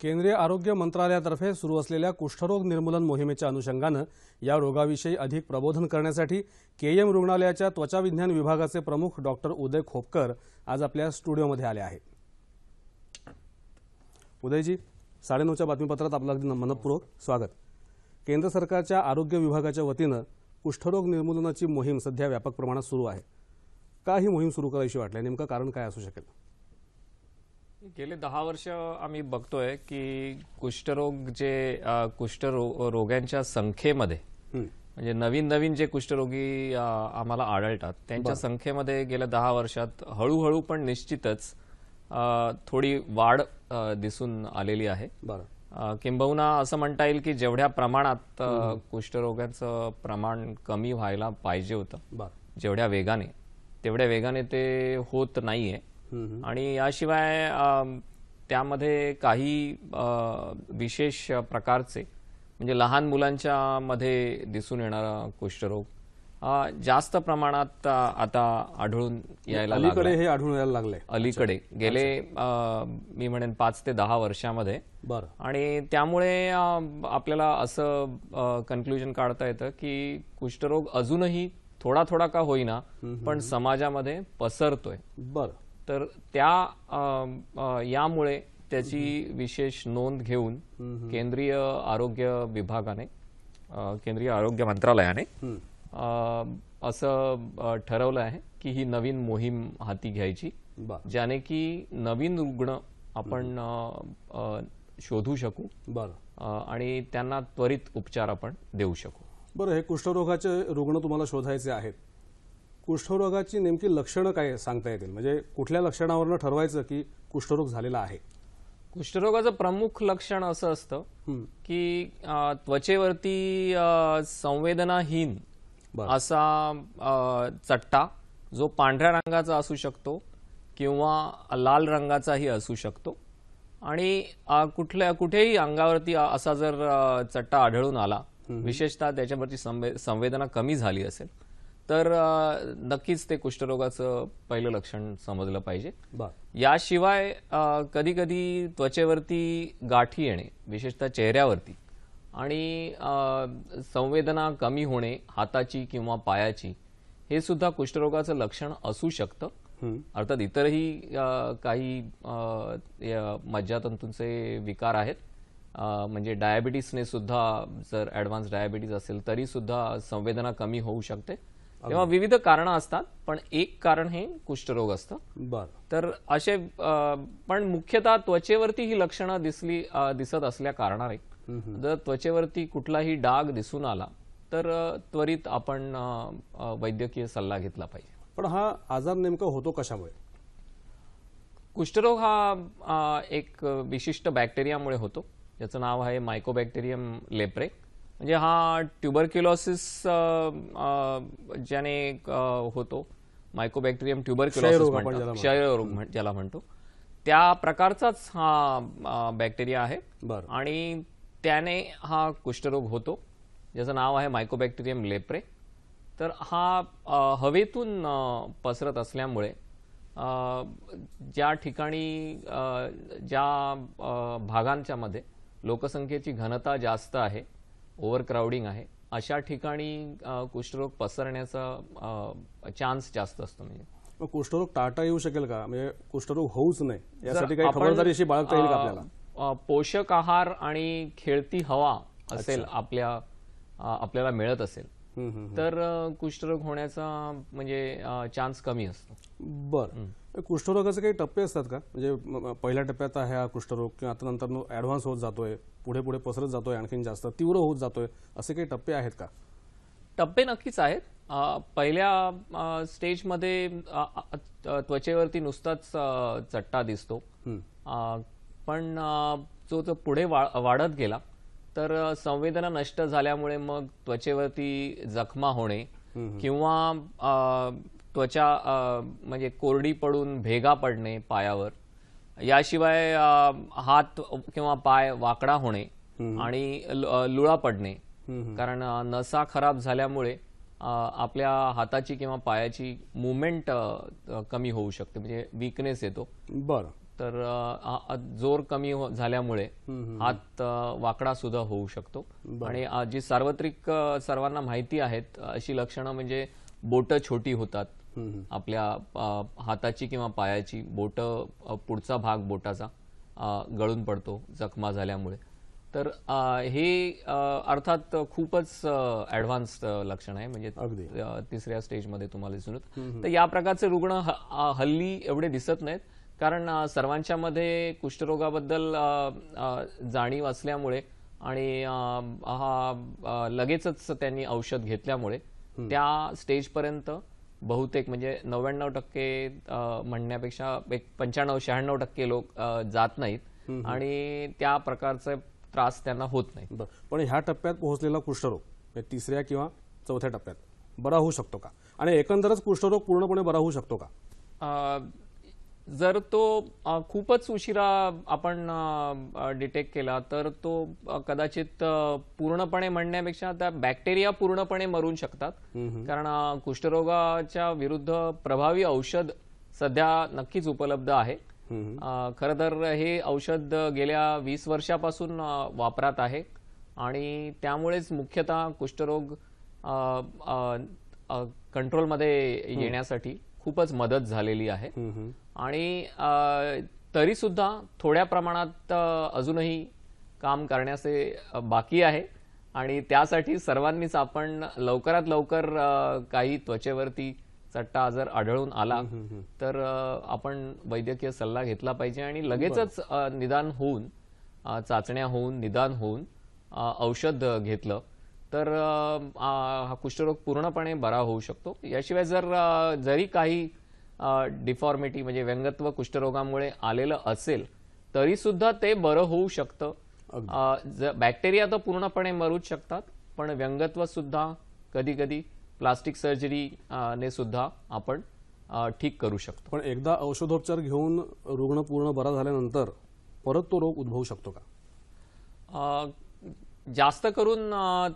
केंद्रीय आरोग्य मंत्रालयातर्फे सुरू असलेल्या कुष्ठरोग निर्मूलन मोहिमेच्या अनुषंगानं या रोगाविषयी अधिक प्रबोधन करण्यासाठी केईएम रुग्णालयाच्या त्वचा विज्ञान विभागाचे प्रमुख डॉक्टर उदय खोपकर आज आपल्या स्टुडिओमध्ये आले आहेत उदयजी साडेनऊच्या बातमीपत्रात आपलं अगदी मनपूर्वक स्वागत केंद्र सरकारच्या आरोग्य विभागाच्या वतीनं कुष्ठरोग निर्मूलनाची मोहीम सध्या व्यापक प्रमाणात सुरू आहे का ही मोहीम सुरू करायची वाटली नेमकं कारण काय असू शकेल गेले दहा वर्ष आम्ही बघतोय की कुष्ठरोग जे कुष्ठरो रोग्यांच्या संख्येमध्ये म्हणजे नवीन नवीन जे कुष्ठरोगी आम्हाला आढळतात त्यांच्या संख्येमध्ये गेल्या दहा वर्षात हळूहळू पण निश्चितच थोडी वाढ दिसून आलेली आहे किंबहुना असं म्हणता येईल की जेवढ्या प्रमाणात कुष्ठरोगाचं प्रमाण कमी व्हायला पाहिजे होतं जेवढ्या वेगाने तेवढ्या वेगाने ते होत नाहीये आणि याशिवाय त्यामध्ये काही विशेष प्रकारचे म्हणजे लहान मुलांच्या मध्ये दिसून येणारा कुष्ठरोग जास्त प्रमाणात आता आढळून यायला अलीकडे हे आढळून यायला लागले अलीकडे गेले मी म्हणेन पाच ते दहा वर्षामध्ये बरं आणि त्यामुळे आपल्याला असं कन्क्ल्युजन काढता येतं की कुष्ठरोग अजूनही थोडा थोडा का होईना पण समाजामध्ये पसरतोय बरं तर त्या यामुळे त्याची विशेष नोंद घेऊन केंद्रीय आरोग्य विभागाने केंद्रीय आरोग्य मंत्रालयाने असं ठरवलं आहे की ही नवीन मोहीम हाती घ्यायची ज्याने की नवीन रुग्ण आपण शोधू शकू आणि त्यांना त्वरित उपचार आपण देऊ शकू बरं हे कुष्ठरोगाचे रुग्ण तुम्हाला शोधायचे आहेत कुष्ठरोगाची नेमकी लक्षणं काय सांगता येतील म्हणजे कुठल्या लक्षणावरनं ठरवायचं की कुष्ठरोग झालेला आहे कुष्ठरोगाचं प्रमुख लक्षण असं असतं की त्वचेवरती संवेदनाहीन असा चट्टा जो पांढऱ्या रंगाचा असू शकतो किंवा लाल रंगाचाही असू शकतो आणि कुठल्या कुठेही अंगावरती असा जर चट्टा आढळून आला विशेषतः त्याच्यावरती संवेदना कमी झाली असेल तर नक्कीच ते कुष्ठरोगाचं पहिलं लक्षण समजलं पाहिजे याशिवाय कधी कधी त्वचेवरती गाठी येणे विशेषतः चेहऱ्यावरती आणि संवेदना कमी होणे हाताची किंवा पायाची हे सुद्धा कुष्ठरोगाचं लक्षण असू शकतं अर्थात इतरही काही मज्जातंतूंचे विकार आहेत म्हणजे डायबिटीसने सुद्धा जर ॲडव्हान्स डायबिटीस असेल तरी सुद्धा संवेदना कमी होऊ शकते तेव्हा विविध कारणं असतात पण एक कारण हे कुष्ठरोग असतं बर तर असे पण मुख्यतः त्वचेवरती ही लक्षणं दिसली दिसत असल्या कारणाने जर त्वचेवरती कुठलाही डाग दिसून आला तर त्वरित आपण वैद्यकीय सल्ला घेतला पाहिजे पण हा आजार नेमका होतो कशामुळे कुष्ठरोग हा एक विशिष्ट बॅक्टेरियामुळे होतो ज्याचं नाव आहे मायकोबॅक्टेरियम लेप्रे म्हणजे हा ट्युबरक्युलॉसिस ज्याने होतो मायकोबॅक्टेरियम ट्युबरक्युलॉसिस क्षयरोग ज्याला म्हणतो त्या प्रकारचाच हा बॅक्टेरिया आहे आणि त्याने हा कुष्ठरोग होतो ज्याचं नाव आहे मायकोबॅक्टेरियम लेप्रे तर हा हवेतून पसरत असल्यामुळे ज्या ठिकाणी ज्या भागांच्यामध्ये लोकसंख्येची घनता जास्त आहे ओव्हर क्राऊडिंग आहे अशा ठिकाणी कुष्ठरोग पसरण्याचा चान्स जास्त असतो म्हणजे कुष्ठरोग टाटा येऊ शकेल का म्हणजे कुष्ठरोग होऊच नाही यासाठी काही खबरदारी बाळगता आपल्याला पोषक आहार आणि खेळती हवा असेल आपल्या आपल्याला मिळत असेल तर कुष्ठरोग होण्याचा म्हणजे चान्स कमी असतो बर कुष्ठरोगाचे काही टप्पे असतात का म्हणजे पहिल्या टप्प्यात आहे हा कुष्ठरोग किंवा आता नंतर ऍडव्हान्स होत जातोय पुढे पुढे पसरत जातोय आणखीन जास्त तीव्र होत जातोय असे काही टप्पे आहेत का टप्पे नक्कीच आहेत पहिल्या स्टेजमध्ये त्वचेवरती नुसताच चट्टा दिसतो पण जो पुढे वाढत गेला तर संवेदना नष्ट झाल्यामुळे मग त्वचेवरती जखमा होणे किंवा त्वचा म्हणजे कोरडी पडून भेगा पडणे पायावर याशिवाय हात किंवा पाय वाकडा होणे आणि लुळा पडणे कारण नसा खराब झाल्यामुळे आपल्या हाताची किंवा पायाची मुवमेंट कमी होऊ शकते म्हणजे विकनेस येतो बरं तर जोर कमी हो-, झाल्यामुळे हात वाकडा सुद्धा होऊ शकतो आणि जी सार्वत्रिक सर्वांना माहिती आहेत अशी लक्षणं म्हणजे बोट छोटी होतात आपल्या हाताची किंवा पायाची बोट पुढचा भाग बोटाचा गळून पडतो जखमा झाल्यामुळे तर हे अर्थात खूपच ऍडव्हान्स लक्षण आहे म्हणजे तिसऱ्या स्टेजमध्ये तुम्हाला दिसून तर या प्रकारचे रुग्ण हल्ली एवढे दिसत नाहीत कारण सर्वांच्या मध्ये कुष्ठरोगाबद्दल जाणीव असल्यामुळे आणि हा लगेचच त्यांनी औषध घेतल्यामुळे त्या स्टेजपर्यंत बहुतेक म्हणजे नव्याण्णव टक्के म्हणण्यापेक्षा एक पंच्याण्णव शहाण्णव टक्के लोक जात नाहीत आणि त्या प्रकारचे त्रास त्यांना होत नाही पण ह्या टप्प्यात पोहोचलेला कुष्ठरोग म्हणजे तिसऱ्या किंवा चौथ्या टप्प्यात बरा होऊ शकतो का आणि एकंदरच कुष्ठरोग पूर्णपणे बरा होऊ शकतो का जर तो खूपच उशिरा आपण डिटेक्ट केला तर तो कदाचित पूर्णपणे म्हणण्यापेक्षा त्या बॅक्टेरिया पूर्णपणे मरून शकतात कारण कुष्ठरोगाच्या विरुद्ध प्रभावी औषध सध्या नक्कीच उपलब्ध आहे खर तर हे औषध गेल्या वीस वर्षापासून वापरात आहे आणि त्यामुळेच मुख्यतः कुष्ठरोग कंट्रोलमध्ये येण्यासाठी खूपच मदत झालेली आहे आणि तरीसुद्धा थोड्या प्रमाणात अजूनही काम करण्याचे बाकी आहे आणि त्यासाठी सर्वांनीच आपण लवकरात लवकर काही त्वचेवरती चट्टा जर आढळून आला तर आपण वैद्यकीय सल्ला घेतला पाहिजे आणि लगेचच निदान होऊन चाचण्या होऊन निदान होऊन औषध घेतलं तर हा कुष्ठरोग पूर्णपणे बरा होऊ शकतो याशिवाय जर जरी काही डिफॉर्मिटी म्हणजे व्यंगत्व कुष्ठरोगामुळे आलेलं असेल तरीसुद्धा ते बरं होऊ शकतं बॅक्टेरिया तर पूर्णपणे मरूच शकतात पण व्यंगत्व सुद्धा कधी कधी प्लास्टिक सर्जरी ने सुद्धा आपण ठीक करू शकतो पण एकदा औषधोपचार घेऊन रुग्ण पूर्ण बरा झाल्यानंतर परत तो रोग उद्भवू शकतो का जास्त करून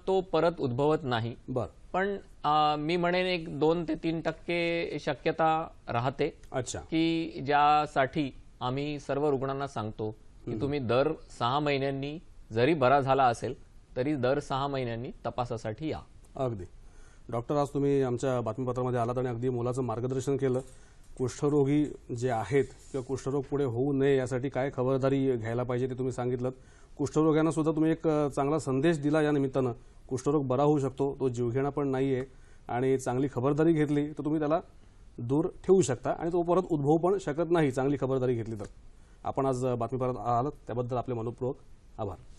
तो परत उद्भवत नाही बरं पण मी म्हणेन एक दोन ते तीन टक्के शक्यता राहते अच्छा की ज्यासाठी आम्ही सर्व रुग्णांना सांगतो की तुम्ही दर सहा महिन्यांनी जरी बरा झाला असेल तरी दर सहा महिन्यांनी तपासासाठी या अगदी डॉक्टर आज तुम्ही आमच्या बातमीपत्रामध्ये आलात आणि अगदी मुलाचं मार्गदर्शन केलं कुष्ठरोगी जे आहेत किंवा कुष्ठरोग पुढे होऊ नये यासाठी काय खबरदारी घ्यायला पाहिजे ते तुम्ही सांगितलं कुष्ठरोग्यांना सुद्धा तुम्ही एक चांगला संदेश दिला या निमित्तानं कुष्ठरोग बरा होऊ शकतो तो जीवघेणा पण नाही आहे आणि चांगली खबरदारी घेतली तर तुम्ही त्याला दूर ठेवू शकता आणि तो परत उद्भवू पण शकत नाही चांगली खबरदारी घेतली तर आपण आज बातमीपत्रात आलो त्याबद्दल आपले मनपूर्वक आभार